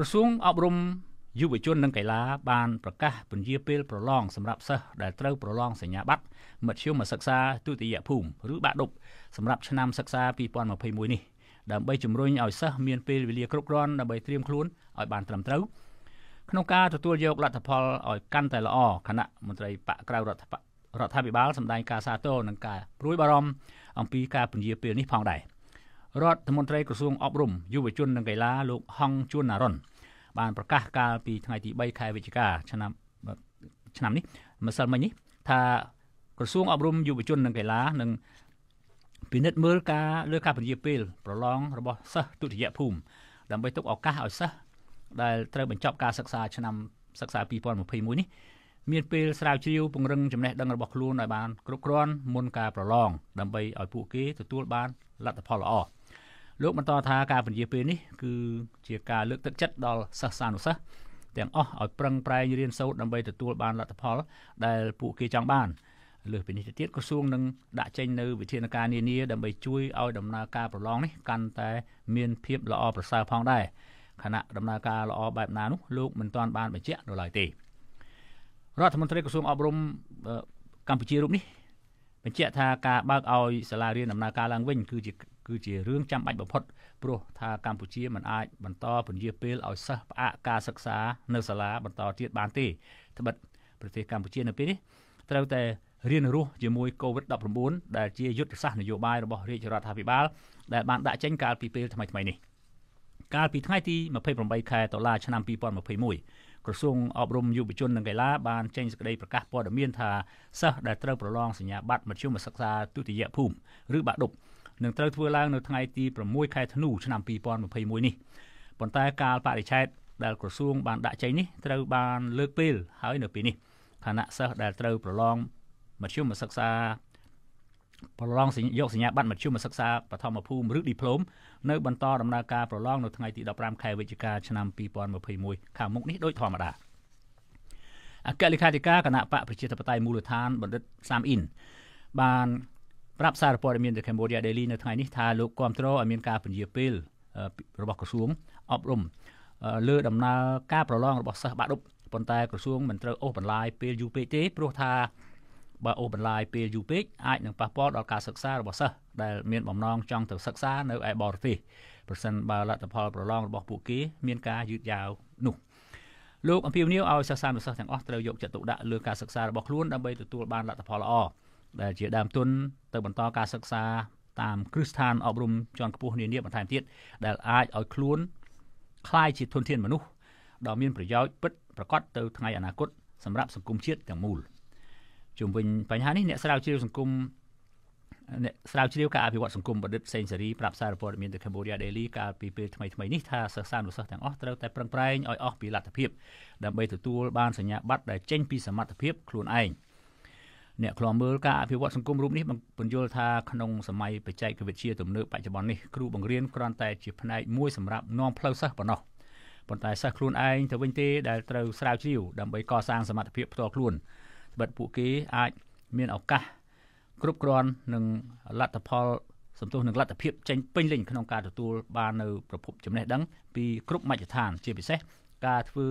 ក្រសួងអប់រំយុវជននិងកីឡាបានប្រកាសពន្យាពេលប្រឡងសម្រាប់សិស្សដែលត្រូវប្រឡងសញ្ញាបត្រមធ្យមសិក្សាទុតិយភូមិឬបាក់ឌុបសម្រាប់ឆ្នាំសិក្សា2021នេះដើម្បីជំរុញឲ្យសិស្សមានពេលវេលាគ្រប់គ្រាន់ដើម្បីត្រៀមខ្លួនឲ្យបានត្រឹមត្រូវក្នុងការទទួលយកលទ្ធផលឲ្យកាន់តែល្អគណៈមន្ត្រីបកក្រៅរដ្ឋរដ្ឋាភិបាលសម្ដែងការសាទរនិងការព្រួយបារម្ភអំពីការពន្យាពេលនេះផងដែរ។រដ្ឋមន្ត្រីក្រសួងអប់រំយុវជននិងកីឡាលោកហងជួនណារុនបានប្រកាសកាលពីថ្ងៃទី3ខែវិច្ឆិកាឆ្នាំឆ្នាំនេះម្សិលមិញនេះ ថា ក្រសួងអប់រំយុវជននិងកីឡានឹងពិនិត្យមើលការលើការពន្យាពេលប្រឡងរបស់សិស្សទុតិយភូមិដើម្បីទុកឱកាសឲ្យសិស្សដែលត្រូវបញ្ចប់ការសិក្សាឆ្នាំសិក្សា2021នេះមានពេលស្រាវជ្រាវពង្រឹងចំណេះដឹងរបស់ខ្លួនឲ្យបានគ្រប់គ្រាន់មុនការប្រឡងដើម្បីឲ្យពួកគេទទួលបានលទ្ធផលល្អលោកបន្តថាការពន្យាពេលនេះគឺជាការលើកទឹកចិត្តដល់សិស្សានុសិស្សទាំងអស់ឲ្យប្រឹងប្រែងរៀនសូត្រដើម្បីទទួលបានលទ្ធផល ដែលពួកគេចង់បានលើសពីនេះទៅទៀតក្រសួងនឹងដាក់ចេញនូវវិធានការនានាដើម្បីជួយឲ្យដំណើរការប្រឡងនេះកាន់តែ មានភាពល្អប្រសើរផងដែរខណៈដំណើរការល្អបែបណានោះលោកមិនទាន់បានបញ្ជាក់នៅឡើយទេ។រដ្ឋមន្ត្រីក្រសួងអប់រំកម្ពុជារូបនេះបញ្ជាក់ថាការបើកឲ្យសាលារៀនដំណើរការឡើងវិញគឺជាគឺជារឿងចាំបាច់បំផុតព្រោះថាកម្ពុជាមិនអាចបន្តពន្យាពេលឲ្យសិស្សផ្អាកការសិក្សា នៅ សាលាបន្តទៀតបានទេត្បិតប្រទេសកម្ពុជានៅពេលនេះត្រូវតែរៀនរស់ជាមួយ COVID-19 ដែលជាយុទ្ធសាស្ត្រនយោបាយរបស់រាជរដ្ឋាភិបាលដែលបានដាក់ចេញកាលពីពេលថ្មីៗនេះកាលពីថ្ងៃទី28ខែតុលាឆ្នាំ2021ក្រសួងអប់រំយុវជននិងកីឡាបានចេញសេចក្តីប្រកាសព័ត៌មានថាសិស្សដែលត្រូវប្រឡងសញ្ញាបត្រមធ្យមសិក្សាទុតិយភូមិឬបាក់ឌុបនឹងត្រូវធ្វើឡើងនៅថ្ងៃទី6ខែធ្នូឆ្នាំ2021នេះប៉ុន្តែកាលបរិច្ឆេទដែលក្រសួងបានដាក់ចេញនេះត្រូវបាន លើកពេលហើយនៅពេលនេះខណៈសិស្សដែលត្រូវប្រឡងមធ្យមសិក្សាប្រឡងយកសញ្ញាបត្រមធ្យមសិក្សាបឋមភូមិឬ diploma នៅបន្តដំណើរការប្រឡងនៅថ្ងៃទី15ខែវិច្ឆិកាឆ្នាំ2021ខាងមុខនេះដូចធម្មតាអគ្គលេខាធិការគណៈបកប្រជាធិបតេយ្យមូលដ្ឋានបណ្ឌិតសាមអ៊ីនបានប្រាប់សារព័ត៌មាន The Cambodia Daily នៅថ្ងៃនេះថាលោកគាំទ្រឲ្យមានការពន្យាពេលរបស់ក្រសួងអប់រំលើដំណើរការប្រឡងរបស់សិស្សបាក់ឌុបប៉ុន្តែក្រសួងមិនត្រូវអូសបន្លាយពេលយូរពេកទេព្រោះថាបើអូបន្លាយពេលយូរពេកអាចនឹងប៉ះពាល់ដល់ការសិក្សារបស់សិស្សដែលមានបំណងចង់ទៅសិក្សានៅឯបរទេសប្រសិនបើលទ្ធផលប្រឡងរបស់ពួកគេមានការយឺតយ៉ាវនោះ លោកអំពីវនីវឲ្យសិស្សានុសិស្សទាំងអស់ត្រូវយកចិត្តទុកដាក់លើការសិក្សារបស់ខ្លួនដើម្បីទទួលបានលទ្ធផលល្អដែលជាដើមទុនទៅបន្តការសិក្សាតាមគ្រឹះស្ថានអប់រំជាន់ខ្ពស់នានាបន្ថែមទៀតដែលអាចឲ្យខ្លួនคล้ายជាធនធានមនុស្សដ៏មានប្រយោជន៍ពិតប្រកបទៅថ្ងៃអនាគតសម្រាប់សង្គមជាតិទាំងមូល។ជំវិញបញ្ហានេះអ្នកស្រាវជ្រាវសង្គមអ្នកស្រាវជ្រាវការអភិវឌ្ឍសង្គមបណ្ឌិតសេងសេរីប្រាប់សារព័ត៌មានទៅ Cambodia Daily កាលពីពេលថ្មីៗនេះថាសិស្សានុសិស្សទាំងអស់ត្រូវតែប្រឹងប្រែងឲ្យអស់ពីលទ្ធភាព ដើម្បីទទួលបានសញ្ញាបត្រដែលចេញពីសមត្ថភាពខ្លួនឯងអ្នកខ្លំមើលការអភិវឌ្ឍសង្គមរូបនេះបញ្យល់ថាក្នុងសម័យបច្ចេកវិទ្យាទំនើបបច្ចុប្បន្ននេះគ្រូបង្រៀនគ្រាន់តែជាផ្នែកមួយសម្រាប់នាំផ្លូវសិស្សប៉ុណ្ណោះប៉ុន្តែសិស្សខ្លួនឯងទៅវិញទេដែលត្រូវស្រាវជ្រាវដើម្បីកសាងសមត្ថភាពផ្ទាល់ខ្លួនបិតពួកគេអាចមានឱកាសគ្រប់គ្រាន់នឹងលទ្ធផលសន្ទុះនឹងលទ្ធភាពចេញពេញលេញក្នុងការទទួលបាននៅប្រភពចំណេះដឹង ពីគ្រប់មជ្ឈដ្ឋានជាពិសេស ការធ្វើ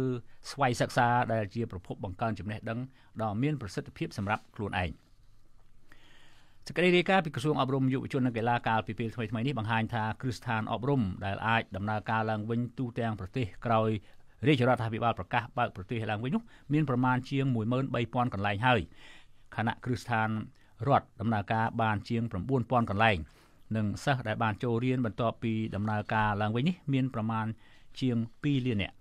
ស្វ័យសិក្សាដែលជាប្រភពបង្កើនចំណេះដឹងដ៏មានប្រសិទ្ធភាពសម្រាប់ខ្លួនឯងសេចក្តីរាយការណ៍ពីក្រសួងអប់រំយុវជននិងកីឡាកាលពីពេលថ្មីៗនេះបង្ហាញថាគ្រឹះស្ថានអប់រំដែលអាចដំណើរការឡើងវិញទូទាំងប្រទេសក្រោយរាជរដ្ឋាភិបាលប្រកាសបើកប្រទេសឡើងវិញនោះមានប្រមាណជាង13000កន្លែងហើយខណៈគ្រឹះស្ថានរដ្ឋដំណើរការបានជាង9000កន្លែងនិងសិស្សដែលបានចូលរៀនបន្ទាប់ពីដំណើរការឡើងវិញនេះមានប្រមាណជាង2លាននាក់